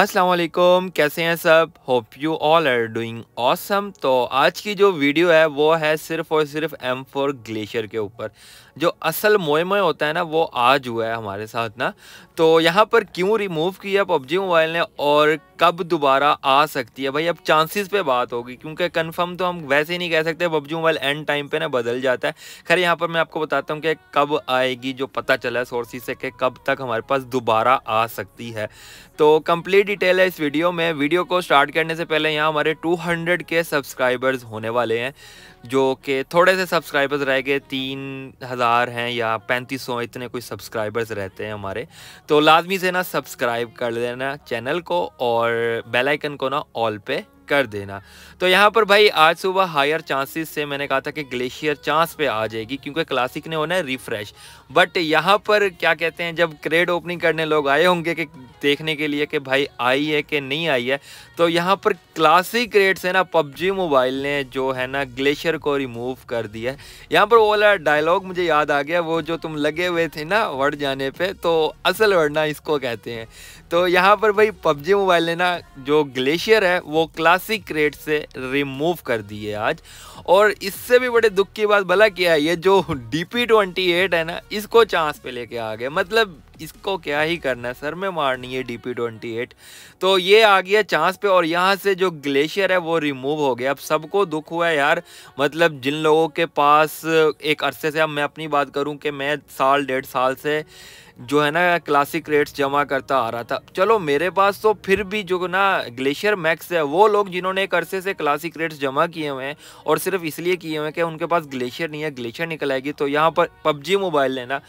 अस्सलाम वालेकुम कैसे हैं सब hope you all are doing awesome तो आज की जो वीडियो है वो है सिर्फ और सिर्फ एम फोर ग्लेशियर के ऊपर जो असल मोए मोए होता है ना वो आज हुआ है हमारे साथ ना तो यहाँ पर क्यों रिमूव किया पबजी मोबाइल ने और कब दोबारा आ सकती है भाई अब चांसेस पे बात होगी क्योंकि कंफर्म तो हम वैसे नहीं कह सकते पबजी मोबाइल एंड टाइम पे ना बदल जाता है खैर यहाँ पर मैं आपको बताता हूँ कि कब आएगी जो पता चला है सोर्सी से कि कब तक हमारे पास दोबारा आ सकती है तो कम्प्लीट डिटेल है इस वीडियो में वीडियो को स्टार्ट करने से पहले यहाँ हमारे 200 के सब्सक्राइबर्स होने वाले हैं जो कि थोड़े से सब्सक्राइबर्स रह गए तीन हज़ार हैं या पैंतीस सौ इतने कुछ सब्सक्राइबर्स रहते हैं हमारे तो लाजमी से ना सब्सक्राइब कर देना चैनल को और बेल आइकन को ना ऑल पे कर देना तो यहाँ पर भाई आज सुबह हायर चांसेस से मैंने कहा था कि ग्लेशियर चांस पे आ जाएगी क्योंकि क्लासिक ने होना है रिफ्रेश बट यहाँ पर क्या कहते हैं जब क्रेड ओपनिंग करने लोग आए होंगे कि देखने के लिए कि भाई आई है कि नहीं आई है तो यहाँ पर क्लासिक रेट से ना पबजी मोबाइल ने जो है ना ग्लेशियर को रिमूव कर दिया है यहाँ पर वो वाला डायलॉग मुझे याद आ गया वो जो तुम लगे हुए थे ना वर्ड जाने पे तो असल वर्ड ना इसको कहते हैं तो यहाँ पर भाई पबजी मोबाइल ने ना जो ग्लेशियर है वो क्लासिक रेट से रिमूव कर दी है आज और इससे भी बड़े दुख की बात भला क्या है ये जो डी पी ट्वेंटी एट है ना इसको चांस पे लेके आ गए मतलब इसको क्या ही करना है सर में मारनी है डी पी ट्वेंटी एट तो ये आ गया चांस पे और यहाँ से जो ग्लेशियर है वो रिमूव हो गया अब सबको दुख हुआ है यार मतलब जिन लोगों के पास एक अरसे से अब मैं अपनी बात करूँ कि मैं साल डेढ़ साल से जो है ना क्लासिक रेट्स जमा करता आ रहा था चलो मेरे पास तो फिर भी जो ना ग्लेशियर मैक्स है वो लोग जिन्होंने एक अरसे से क्लासिक रेट्स जमा किए हुए हैं और सिर्फ इसलिए किए हुए हैं कि उनके पास ग्लेशियर नहीं है ग्लेशियर निकल आएगी तो यहाँ पर पबजी मोबाइल ने ना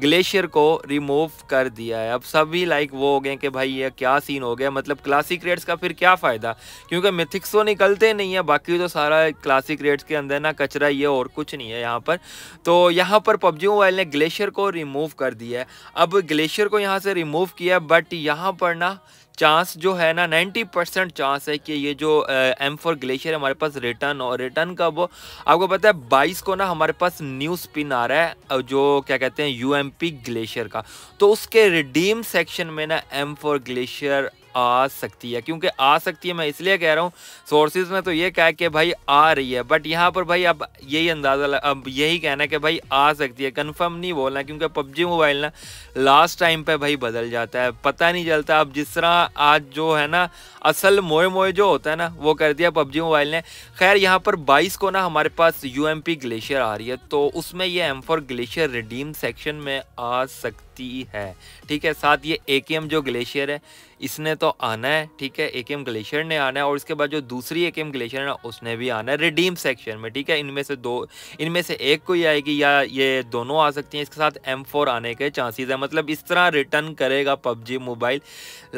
ग्लेशियर को रिमूव कर दिया है अब सभी लाइक वो हो गए कि भाई ये क्या सीन हो गया मतलब क्लासिक रेट्स का फिर क्या फ़ायदा क्योंकि मिथिक्स तो निकलते नहीं है बाकी तो सारा क्लासिक रेट्स के अंदर ना कचरा ये और कुछ नहीं है यहाँ पर तो यहाँ पर पबजी मोबाइल ने ग्लेशियर को रिमूव कर दिया है अब ग्लेशियर को यहाँ से रिमूव किया बट यहाँ पर ना चांस जो है ना 90 परसेंट चांस है कि ये जो एम फोर ग्लेशियर हमारे पास रिटर्न और रिटर्न का वो आपको पता है 22 को ना हमारे पास न्यू स्पिन आ रहा है जो क्या कहते हैं यूएमपी ग्लेशियर का तो उसके रिडीम सेक्शन में ना एम फोर ग्लेशियर आ सकती है क्योंकि आ सकती है मैं इसलिए कह रहा हूँ सोर्सेज में तो ये कह कि भाई आ रही है बट यहाँ पर भाई अब यही अंदाज़ा अब यही कहना है कि भाई आ सकती है कन्फर्म नहीं बोलना क्योंकि पबजी मोबाइल ना लास्ट टाइम पर भाई बदल जाता है पता नहीं चलता अब जिस तरह आज जो है ना असल मोए मोए जो होता है ना वो कर दिया पबजी मोबाइल ने खैर यहाँ पर 22 को ना हमारे पास यू ग्लेशियर आ रही है तो उसमें ये एम ग्लेशियर रिडीम सेक्शन में आ सकती सकती है ठीक है साथ ये एकेएम जो ग्लेशियर है इसने तो आना है ठीक है एम ग्लेशियर ने आना है और इसके बाद जो दूसरी एम ग्लेशियर है ना उसने भी आना है रिडीम सेक्शन में ठीक है इनमें से दो इनमें से एक कोई आएगी या ये दोनों आ सकती हैं इसके साथ एम फोर आने के चांसेस है मतलब इस तरह रिटर्न करेगा पबजी मोबाइल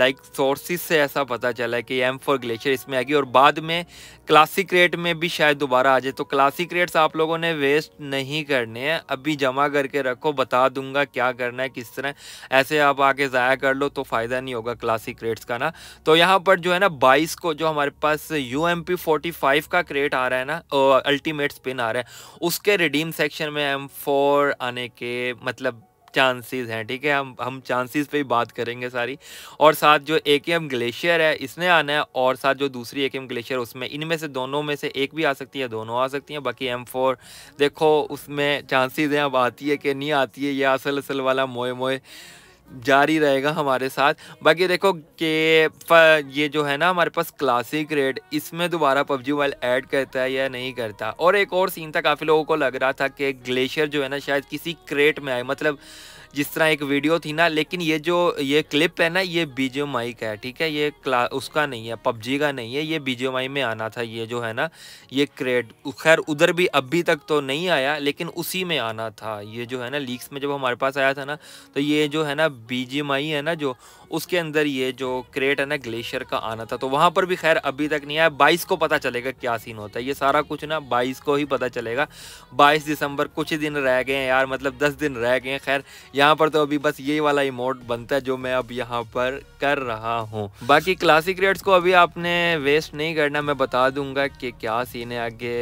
लाइक सोर्सिस से ऐसा पता चला है कि एम फोर ग्लेशियर इसमें आएगी और बाद में क्लासिक रेट में भी शायद दोबारा आ जाए तो क्लासिक रेट्स आप लोगों ने वेस्ट नहीं करने हैं अभी जमा करके रखो बता दूंगा क्या करना है किस इस तरह ऐसे आप आगे ज़ाया कर लो तो फ़ायदा नहीं होगा क्लासिक क्रेट्स का ना तो यहाँ पर जो है ना बाईस को जो हमारे पास U M P forty five का क्रेट आ रहा है ना अल्टीमेट स्पिन आ रहा है उसके रिडीम सेक्शन में एम फोर आने के मतलब चांसेस हैं ठीक है हम हम चांसेस पे ही बात करेंगे सारी और साथ जो ए के एम ग्लेशियर है इसने आना है और साथ जो दूसरी ए के एम ग्लेशियर उसमें इनमें से दोनों में से एक भी आ सकती है दोनों आ सकती हैं बाकी एम फोर देखो उसमें चांसेस हैं अब आती है कि नहीं आती है ये असल असल वाला मोए मोए जारी रहेगा हमारे साथ बाकी देखो कि ये जो है ना हमारे पास क्लासिक रेड इसमें दोबारा पबजी मोबाइल ऐड करता है या नहीं करता और एक और सीन था काफ़ी लोगों को लग रहा था कि ग्लेशियर जो है ना शायद किसी क्रेट में आए मतलब जिस तरह एक वीडियो थी ना लेकिन ये जो ये क्लिप है ना ये बीजे माई का है ठीक है ये क्ला उसका नहीं है पबजी का नहीं है ये बीजे माई में आना था ये जो है ना ये क्रेड खैर उधर भी अभी तक तो नहीं आया लेकिन उसी में आना था ये जो है ना लीक्स में जब हमारे पास आया था ना तो ये जो है ना बीजे है ना जो उसके अंदर ये जो क्रेट है ना ग्लेशियर का आना था तो वहाँ पर भी खैर अभी तक नहीं आया बाईस को पता चलेगा क्या सीन होता है ये सारा कुछ ना बाईस को ही पता चलेगा बाईस दिसंबर कुछ दिन रह गए हैं यार मतलब दस दिन रह गए हैं खैर यहाँ पर तो अभी बस ये वाला इमोट बनता है जो मैं अब यहाँ पर कर रहा हूँ बाकी क्लासिक रेट्स को अभी आपने वेस्ट नहीं करना मैं बता दूंगा कि क्या सीन है आगे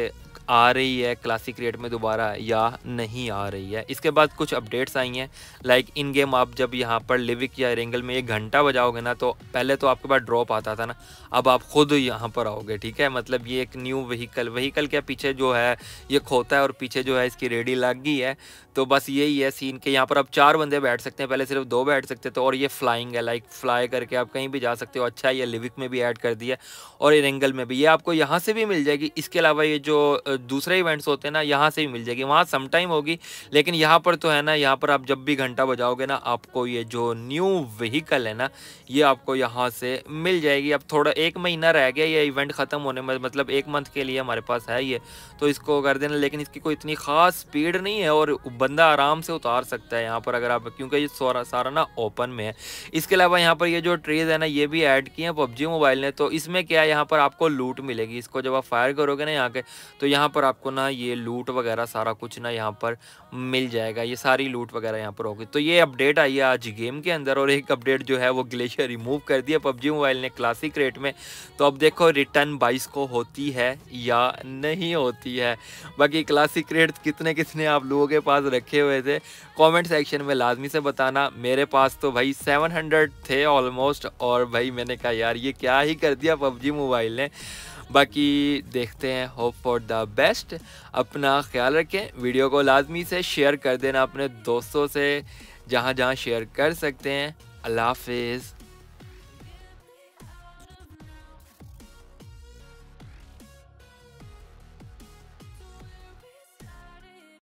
आ रही है क्लासिक रेट में दोबारा या नहीं आ रही है इसके बाद कुछ अपडेट्स आई हैं लाइक इन गेम आप जब यहाँ पर लिविक या रेंगल में एक घंटा बजाओगे ना तो पहले तो आपके पास ड्रॉप आता था ना अब आप खुद यहाँ पर आओगे ठीक है मतलब ये एक न्यू व्हीकल वहीकल के पीछे जो है ये खोता है और पीछे जो है इसकी रेडी लग गई है तो बस यही है सीन के यहाँ पर आप चार बंदे बैठ सकते हैं पहले सिर्फ दो बैठ सकते थे तो और ये फ्लाइंग है लाइक फ्लाई करके आप कहीं भी जा सकते हो अच्छा ये लिविक में भी ऐड कर दिया और रेंगल में भी ये आपको यहाँ से भी मिल जाएगी इसके अलावा ये जो दूसरे इवेंट्स होते हैं ना यहाँ से ही मिल जाएगी वहाँ समटाइम होगी लेकिन यहाँ पर तो है ना यहाँ पर आप जब भी घंटा बजाओगे ना आपको ये जो न्यू व्हीकल है ना ये आपको यहाँ से मिल जाएगी अब थोड़ा एक महीना रह गया ये इवेंट ख़त्म होने में मतलब एक मंथ के लिए हमारे पास है ये तो इसको कर देना लेकिन इसकी कोई इतनी ख़ास स्पीड नहीं है और बंदा आराम से उतार सकता है यहाँ पर अगर आप क्योंकि ये सारा ना ओपन में है इसके अलावा यहाँ पर ये जो ट्रीज़ है ना ये भी ऐड किए हैं पबजी मोबाइल ने तो इसमें क्या है यहाँ पर आपको लूट मिलेगी इसको जब आप फायर करोगे ना यहाँ के तो यहाँ यहाँ पर आपको ना ये लूट वगैरह सारा कुछ ना यहाँ पर मिल जाएगा ये सारी लूट वगैरह यहाँ पर होगी तो ये अपडेट आई है आज गेम के अंदर और एक अपडेट जो है वो ग्लेशियर रिमूव कर दिया पबजी मोबाइल ने क्लासिक रेट में तो अब देखो रिटर्न बाईस को होती है या नहीं होती है बाकी क्लासिक रेट कितने कितने आप लोगों के पास रखे हुए थे कॉमेंट सेक्शन में लाजमी से बताना मेरे पास तो भाई सेवन थे ऑलमोस्ट और भाई मैंने कहा यार ये क्या ही कर दिया पबजी मोबाइल ने बाकी देखते हैं होप फॉर द बेस्ट अपना ख्याल रखें वीडियो को लाजमी से शेयर कर देना अपने दोस्तों से जहाँ जहाँ शेयर कर सकते हैं अल्लाह हाफिज़